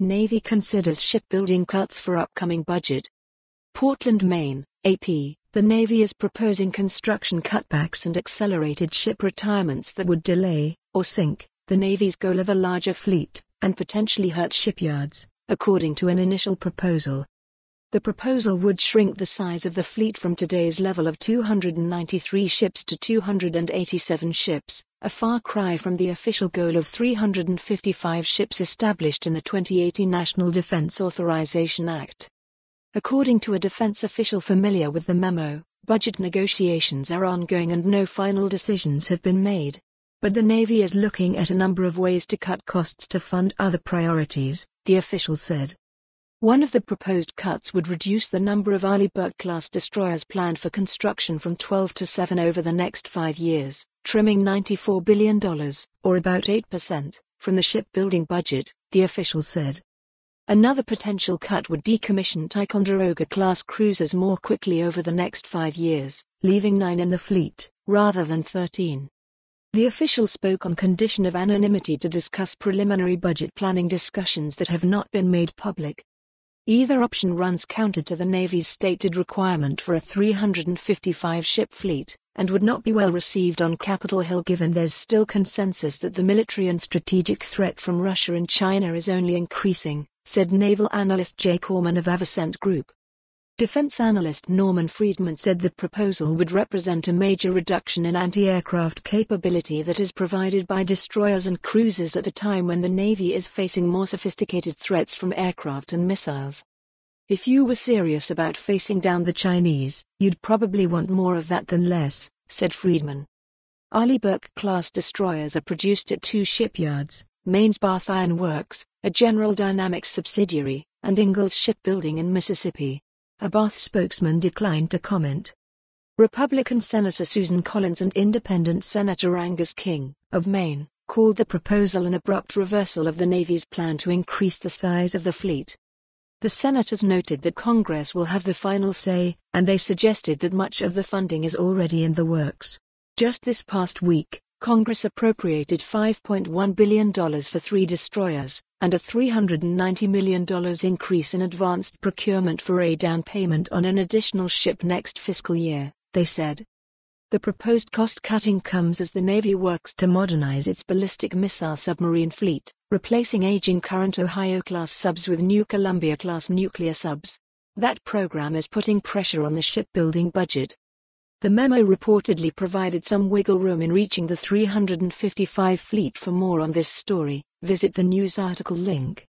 Navy considers shipbuilding cuts for upcoming budget. Portland, Maine, AP. The Navy is proposing construction cutbacks and accelerated ship retirements that would delay, or sink, the Navy's goal of a larger fleet, and potentially hurt shipyards, according to an initial proposal the proposal would shrink the size of the fleet from today's level of 293 ships to 287 ships, a far cry from the official goal of 355 ships established in the 2018 National Defense Authorization Act. According to a defense official familiar with the memo, budget negotiations are ongoing and no final decisions have been made. But the Navy is looking at a number of ways to cut costs to fund other priorities, the official said. One of the proposed cuts would reduce the number of Arleigh-class destroyers planned for construction from 12 to 7 over the next five years, trimming $94 billion, or about 8%, from the shipbuilding budget, the official said. Another potential cut would decommission Ticonderoga-class cruisers more quickly over the next five years, leaving nine in the fleet, rather than 13. The official spoke on condition of anonymity to discuss preliminary budget planning discussions that have not been made public. Either option runs counter to the Navy's stated requirement for a 355-ship fleet, and would not be well received on Capitol Hill given there's still consensus that the military and strategic threat from Russia and China is only increasing, said naval analyst Jay Corman of Avacent Group. Defense analyst Norman Friedman said the proposal would represent a major reduction in anti-aircraft capability that is provided by destroyers and cruisers at a time when the Navy is facing more sophisticated threats from aircraft and missiles. If you were serious about facing down the Chinese, you'd probably want more of that than less, said Friedman. Aliburk-class destroyers are produced at two shipyards, Maine's Bath Iron Works, a General Dynamics subsidiary, and Ingalls Shipbuilding in Mississippi a Bath spokesman declined to comment. Republican Senator Susan Collins and Independent Senator Angus King, of Maine, called the proposal an abrupt reversal of the Navy's plan to increase the size of the fleet. The senators noted that Congress will have the final say, and they suggested that much of the funding is already in the works. Just this past week, Congress appropriated $5.1 billion for three destroyers, and a $390 million increase in advanced procurement for a down payment on an additional ship next fiscal year, they said. The proposed cost cutting comes as the Navy works to modernize its ballistic missile submarine fleet, replacing aging current Ohio class subs with new Columbia class nuclear subs. That program is putting pressure on the shipbuilding budget, the memo reportedly provided some wiggle room in reaching the 355 fleet. For more on this story, visit the news article link.